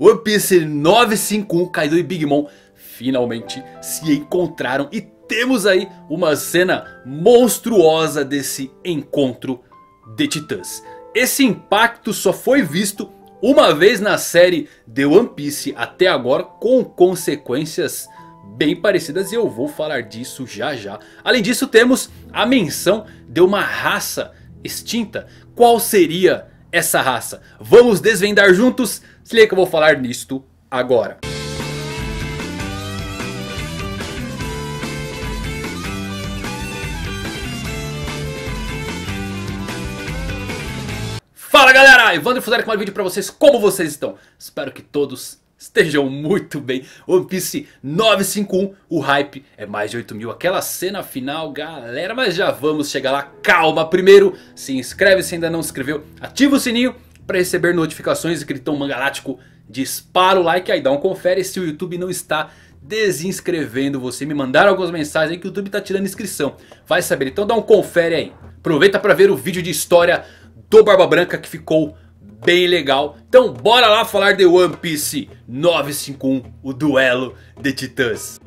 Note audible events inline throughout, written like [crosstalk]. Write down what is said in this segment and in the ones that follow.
One Piece 951, Kaido e Big Mom finalmente se encontraram. E temos aí uma cena monstruosa desse encontro de titãs. Esse impacto só foi visto uma vez na série The One Piece até agora com consequências bem parecidas e eu vou falar disso já já. Além disso temos a menção de uma raça extinta. Qual seria essa raça? Vamos desvendar juntos? Se liga que eu vou falar nisto agora. Fala galera, Evandro Fuzari com um vídeo pra vocês, como vocês estão? Espero que todos estejam muito bem. One Piece 951, o hype é mais de 8 mil. Aquela cena final, galera, mas já vamos chegar lá. Calma, primeiro se inscreve se ainda não se inscreveu, ativa o sininho para receber notificações, Gritão Mangalático, dispara o like aí, dá um confere se o YouTube não está desinscrevendo você. Me mandaram algumas mensagens aí que o YouTube está tirando inscrição. Vai saber, então dá um confere aí. Aproveita para ver o vídeo de história do Barba Branca que ficou bem legal. Então bora lá falar de One Piece 951, o duelo de titãs.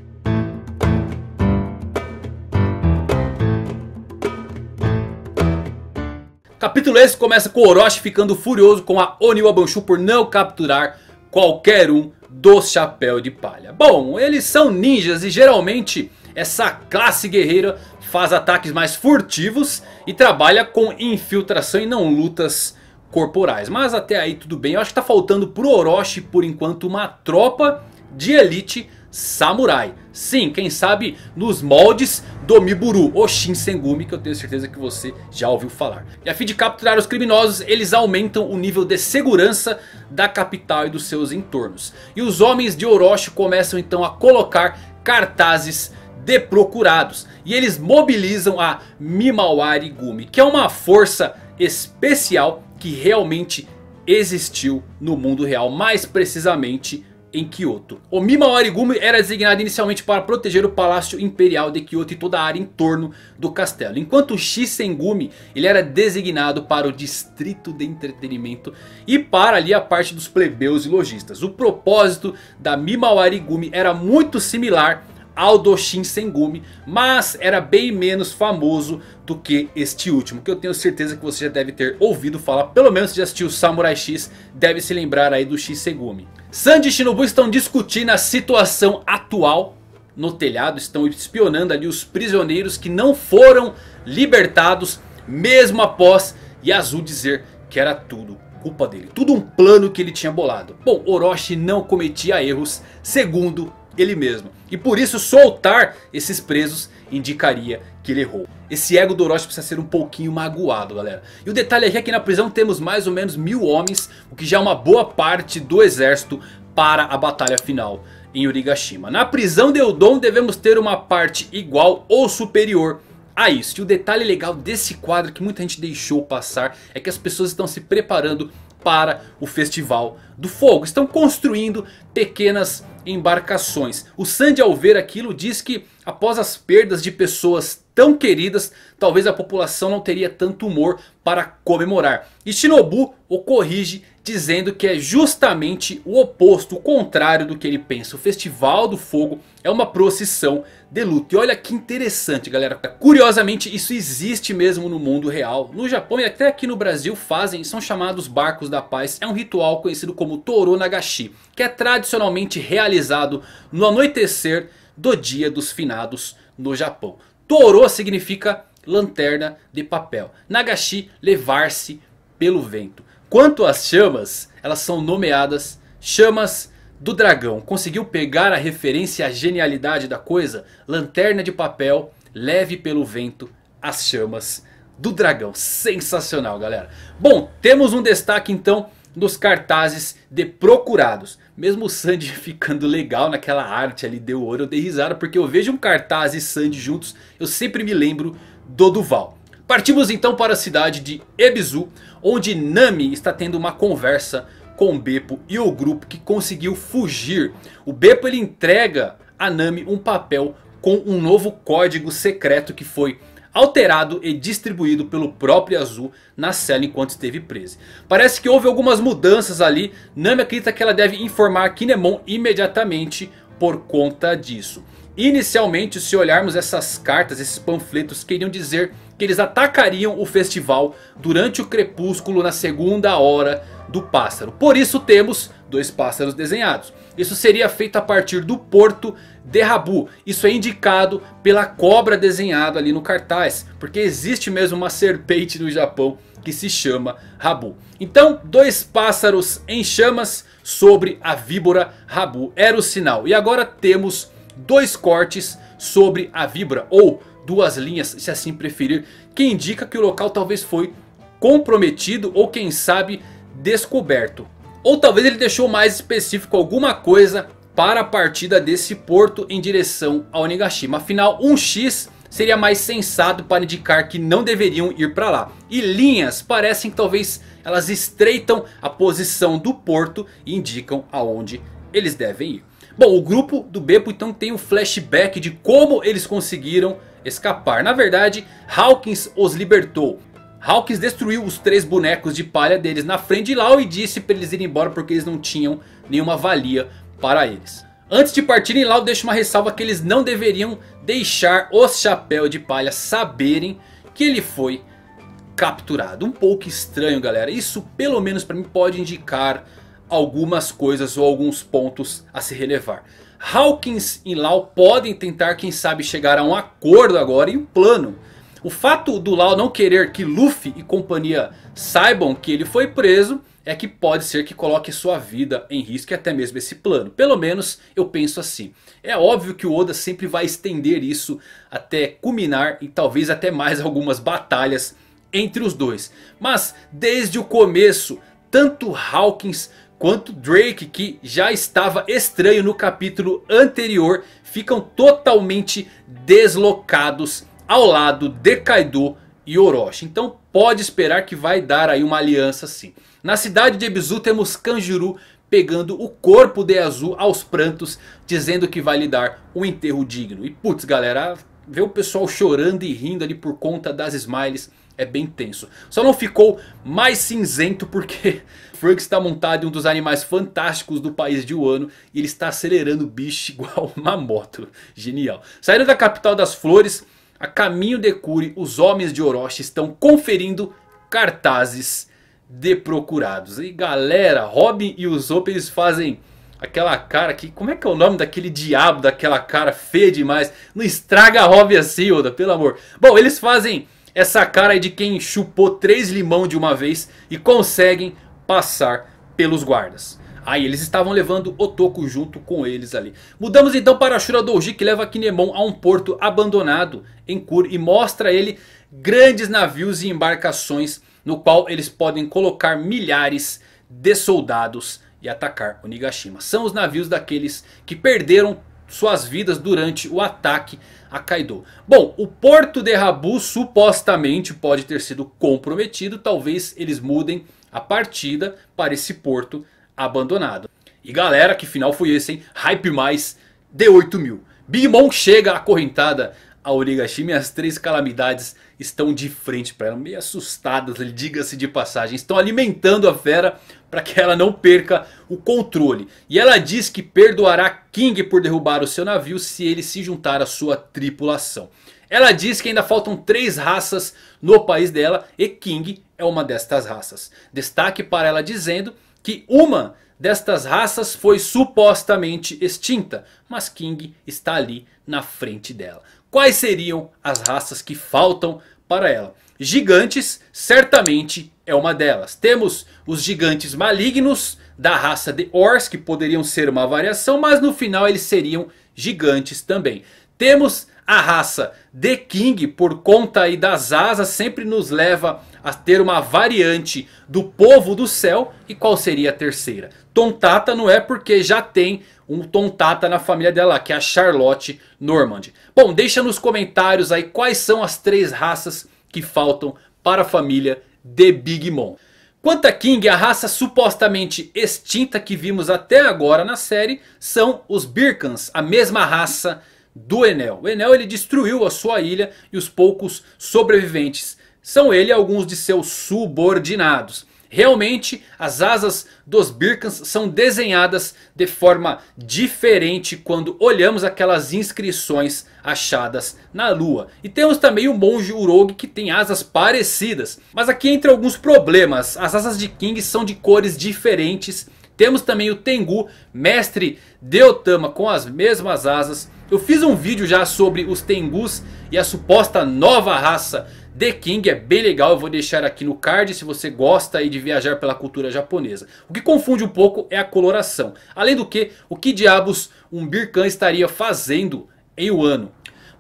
Capítulo esse começa com Orochi ficando furioso com a Oniwa Banshu por não capturar qualquer um do Chapéu de Palha. Bom, eles são ninjas e geralmente essa classe guerreira faz ataques mais furtivos e trabalha com infiltração e não lutas corporais. Mas até aí tudo bem, eu acho que está faltando pro Orochi por enquanto uma tropa de elite samurai. Sim, quem sabe nos moldes do Miburu, Oshin Sengumi, que eu tenho certeza que você já ouviu falar. E a fim de capturar os criminosos, eles aumentam o nível de segurança da capital e dos seus entornos. E os homens de Orochi começam então a colocar cartazes de procurados. E eles mobilizam a Mimawari Gumi, que é uma força especial que realmente existiu no mundo real. Mais precisamente em Kyoto. Omima Origumi era designado inicialmente para proteger o Palácio Imperial de Kyoto e toda a área em torno do castelo. Enquanto Shisengumi ele era designado para o distrito de entretenimento e para ali a parte dos plebeus e lojistas. O propósito da Mima era muito similar Shin Sengumi. Mas era bem menos famoso do que este último. Que eu tenho certeza que você já deve ter ouvido falar. Pelo menos se já assistiu Samurai X. Deve se lembrar aí do Shin Sengumi. Sanji e Shinobu estão discutindo a situação atual no telhado. Estão espionando ali os prisioneiros que não foram libertados. Mesmo após Yasu dizer que era tudo culpa dele. Tudo um plano que ele tinha bolado. Bom, Orochi não cometia erros segundo ele mesmo. E por isso soltar esses presos indicaria que ele errou. Esse ego do Orochi precisa ser um pouquinho magoado galera. E o detalhe aqui é que na prisão temos mais ou menos mil homens. O que já é uma boa parte do exército para a batalha final em Origashima. Na prisão de Eudon devemos ter uma parte igual ou superior a ah, isso. E o detalhe legal desse quadro que muita gente deixou passar é que as pessoas estão se preparando para o Festival do Fogo. Estão construindo pequenas embarcações. O Sandy ao ver aquilo diz que após as perdas de pessoas tão queridas, talvez a população não teria tanto humor para comemorar. E Shinobu o corrige dizendo que é justamente o oposto, o contrário do que ele pensa. O Festival do Fogo é uma procissão de luto. E olha que interessante galera, curiosamente isso existe mesmo no mundo real. No Japão e até aqui no Brasil fazem, são chamados Barcos da Paz. É um ritual conhecido como Toro Nagashi, que é tradicionalmente realizado no anoitecer do dia dos finados no Japão. Toro significa lanterna de papel. Nagashi, levar-se pelo vento. Quanto às chamas, elas são nomeadas chamas do dragão. Conseguiu pegar a referência à genialidade da coisa? Lanterna de papel, leve pelo vento as chamas do dragão. Sensacional, galera. Bom, temos um destaque então nos cartazes de procurados. Mesmo o Sandy [laughs] ficando legal naquela arte ali deu ouro, eu dei risada porque eu vejo um cartaz e Sandy juntos, eu sempre me lembro do Duval. Partimos então para a cidade de Ebisu, onde Nami está tendo uma conversa com Beppo e o grupo que conseguiu fugir. O Beppo ele entrega a Nami um papel com um novo código secreto que foi alterado e distribuído pelo próprio Azul na cela enquanto esteve preso. Parece que houve algumas mudanças ali. Nami acredita que ela deve informar Kinemon imediatamente por conta disso. Inicialmente, se olharmos essas cartas, esses panfletos queriam dizer que eles atacariam o festival durante o crepúsculo na segunda hora do pássaro. Por isso temos dois pássaros desenhados. Isso seria feito a partir do porto de Rabu. Isso é indicado pela cobra desenhada ali no cartaz. Porque existe mesmo uma serpente no Japão que se chama Rabu. Então dois pássaros em chamas sobre a víbora Rabu. Era o sinal. E agora temos dois cortes sobre a vibra ou duas linhas se assim preferir. Que indica que o local talvez foi comprometido ou quem sabe descoberto. Ou talvez ele deixou mais específico alguma coisa para a partida desse porto em direção a Onigashima. Afinal um X seria mais sensato para indicar que não deveriam ir para lá. E linhas parecem que talvez elas estreitam a posição do porto e indicam aonde eles devem ir. Bom, o grupo do Beppo então tem um flashback de como eles conseguiram escapar. Na verdade, Hawkins os libertou. Hawkins destruiu os três bonecos de palha deles na frente de Lau e disse para eles irem embora porque eles não tinham nenhuma valia para eles. Antes de partirem, Lau deixa uma ressalva que eles não deveriam deixar os chapéu de palha saberem que ele foi capturado. Um pouco estranho galera, isso pelo menos para mim pode indicar algumas coisas ou alguns pontos a se relevar. Hawkins e Lau podem tentar, quem sabe, chegar a um acordo agora e um plano. O fato do Lau não querer que Luffy e companhia saibam que ele foi preso é que pode ser que coloque sua vida em risco e até mesmo esse plano. Pelo menos eu penso assim. É óbvio que o Oda sempre vai estender isso até culminar e talvez até mais algumas batalhas entre os dois. Mas desde o começo, tanto Hawkins quanto Drake, que já estava estranho no capítulo anterior, ficam totalmente deslocados ao lado de Kaido e Orochi. Então pode esperar que vai dar aí uma aliança sim. Na cidade de Ebisu temos Kanjuru pegando o corpo de Azul aos prantos, dizendo que vai lhe dar um enterro digno. E putz galera, ver o pessoal chorando e rindo ali por conta das Smiles é bem tenso. Só não ficou mais cinzento porque [laughs] Frank está montado em um dos animais fantásticos do país de Wano. E ele está acelerando o bicho [laughs] igual uma moto. Genial. Saindo da capital das flores, a caminho de Kuri, os homens de Orochi estão conferindo cartazes de procurados. E galera, Robin e os eles fazem... Aquela cara que... Como é que é o nome daquele diabo? Daquela cara feia demais. Não estraga a Robin assim, Oda. Pelo amor. Bom, eles fazem essa cara é de quem chupou três limão de uma vez e conseguem passar pelos guardas. Aí eles estavam levando Otoko junto com eles ali. Mudamos então para Ashura Doji que leva Kinemon a um porto abandonado em Kur e mostra a ele grandes navios e embarcações no qual eles podem colocar milhares de soldados e atacar Onigashima. São os navios daqueles que perderam suas vidas durante o ataque a Kaido. Bom, o porto de Rabu supostamente pode ter sido comprometido. Talvez eles mudem a partida para esse porto abandonado. E galera, que final foi esse, hein? Hype mais de 8000. Big Mom chega acorrentada a Origashima e as três calamidades estão de frente para ela, meio assustadas, diga-se de passagem. Estão alimentando a fera para que ela não perca o controle. E ela diz que perdoará King por derrubar o seu navio se ele se juntar à sua tripulação. Ela diz que ainda faltam três raças no país dela e King é uma destas raças. Destaque para ela dizendo que uma destas raças foi supostamente extinta, mas King está ali na frente dela quais seriam as raças que faltam para ela. Gigantes certamente é uma delas. Temos os gigantes malignos da raça de Ors, que poderiam ser uma variação, mas no final eles seriam gigantes também. Temos a raça de King, por conta aí das asas, sempre nos leva a ter uma variante do povo do céu. E qual seria a terceira? Tontata não é porque já tem um Tontata na família dela, que é a Charlotte Normand. Bom, deixa nos comentários aí quais são as três raças que faltam para a família de Big Mom. Quanto a King, a raça supostamente extinta que vimos até agora na série são os Birkans, a mesma raça do Enel. O Enel ele destruiu a sua ilha e os poucos sobreviventes são ele e alguns de seus subordinados. Realmente, as asas dos Birkans são desenhadas de forma diferente quando olhamos aquelas inscrições achadas na lua. E temos também o monge Urog que tem asas parecidas. Mas aqui entra alguns problemas. As asas de King são de cores diferentes temos também o Tengu, mestre Otama com as mesmas asas. Eu fiz um vídeo já sobre os Tengus e a suposta nova raça The King é bem legal, eu vou deixar aqui no card se você gosta aí de viajar pela cultura japonesa. O que confunde um pouco é a coloração. Além do que, o que diabos um Birkan estaria fazendo em Wano?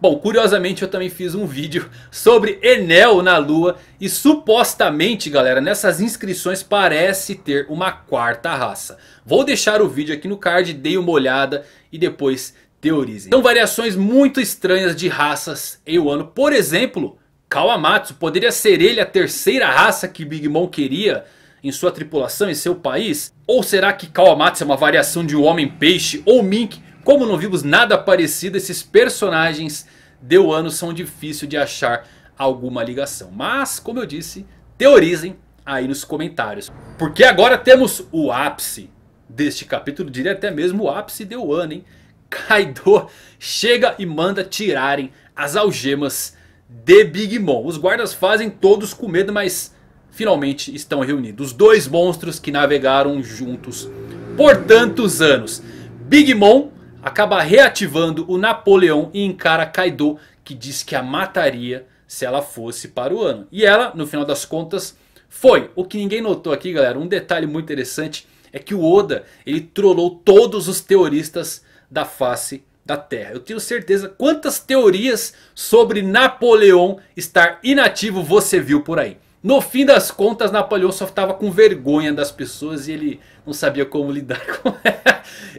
Bom, curiosamente eu também fiz um vídeo [laughs] sobre Enel na Lua e supostamente, galera, nessas inscrições parece ter uma quarta raça. Vou deixar o vídeo aqui no card, dei uma olhada e depois teorizem. São variações muito estranhas de raças em Wano. Por exemplo, Kawamatsu poderia ser ele a terceira raça que Big Mom queria em sua tripulação, em seu país? Ou será que Kawamatsu é uma variação de um Homem-Peixe ou Mink? Como não vimos nada parecido, esses personagens deu ano são difíceis de achar alguma ligação. Mas, como eu disse, teorizem aí nos comentários. Porque agora temos o ápice deste capítulo, diria até mesmo o ápice deu ano, hein? [laughs] Kaido chega e manda tirarem as algemas de Big Mom. Os guardas fazem todos com medo, mas finalmente estão reunidos. Os dois monstros que navegaram juntos por tantos anos. Big Mom acaba reativando o Napoleão e encara Kaido que diz que a mataria se ela fosse para o ano. E ela, no final das contas, foi. O que ninguém notou aqui galera, um detalhe muito interessante é que o Oda ele trollou todos os teoristas da face da Terra. Eu tenho certeza quantas teorias sobre Napoleão estar inativo você viu por aí. No fim das contas, Napoleão só estava com vergonha das pessoas e ele não sabia como lidar [laughs] com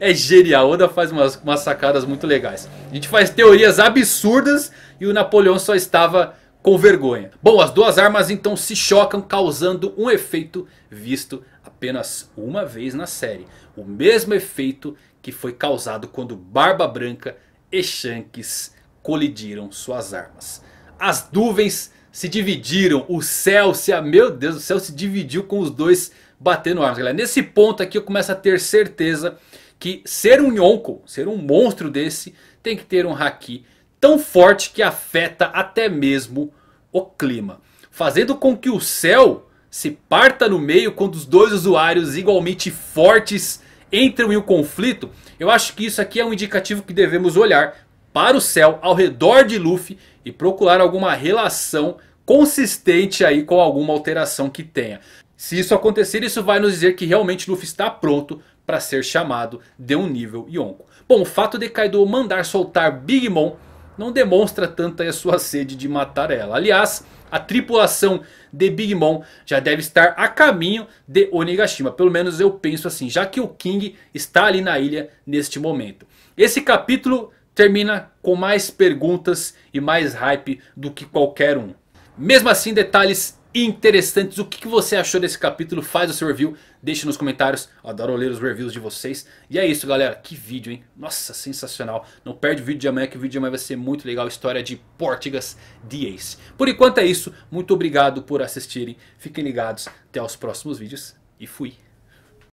É genial, Oda faz umas, umas sacadas muito legais. A gente faz teorias absurdas e o Napoleão só estava com vergonha. Bom, as duas armas então se chocam causando um efeito visto apenas uma vez na série. O mesmo efeito que foi causado quando Barba Branca e Shanks colidiram suas armas. As nuvens se dividiram, o céu, se, a meu Deus, o céu se dividiu com os dois batendo armas, galera. Nesse ponto aqui eu começo a ter certeza que ser um Yonko, ser um monstro desse, tem que ter um Haki tão forte que afeta até mesmo o clima. Fazendo com que o céu se parta no meio quando os dois usuários igualmente fortes entram em um conflito. Eu acho que isso aqui é um indicativo que devemos olhar para o céu ao redor de Luffy e procurar alguma relação consistente aí com alguma alteração que tenha. Se isso acontecer, isso vai nos dizer que realmente Luffy está pronto para ser chamado de um nível Yonko. Bom, o fato de Kaido mandar soltar Big Mom não demonstra tanta a sua sede de matar ela. Aliás, a tripulação de Big Mom já deve estar a caminho de Onigashima. Pelo menos eu penso assim, já que o King está ali na ilha neste momento. Esse capítulo termina com mais perguntas e mais hype do que qualquer um. Mesmo assim, detalhes interessantes. O que você achou desse capítulo? Faz o seu review, deixe nos comentários. Adoro ler os reviews de vocês. E é isso galera, que vídeo hein? Nossa, sensacional. Não perde o vídeo de amanhã que o vídeo de amanhã vai ser muito legal. História de Portigas de Ace. Por enquanto é isso. Muito obrigado por assistirem. Fiquem ligados. Até os próximos vídeos. E fui.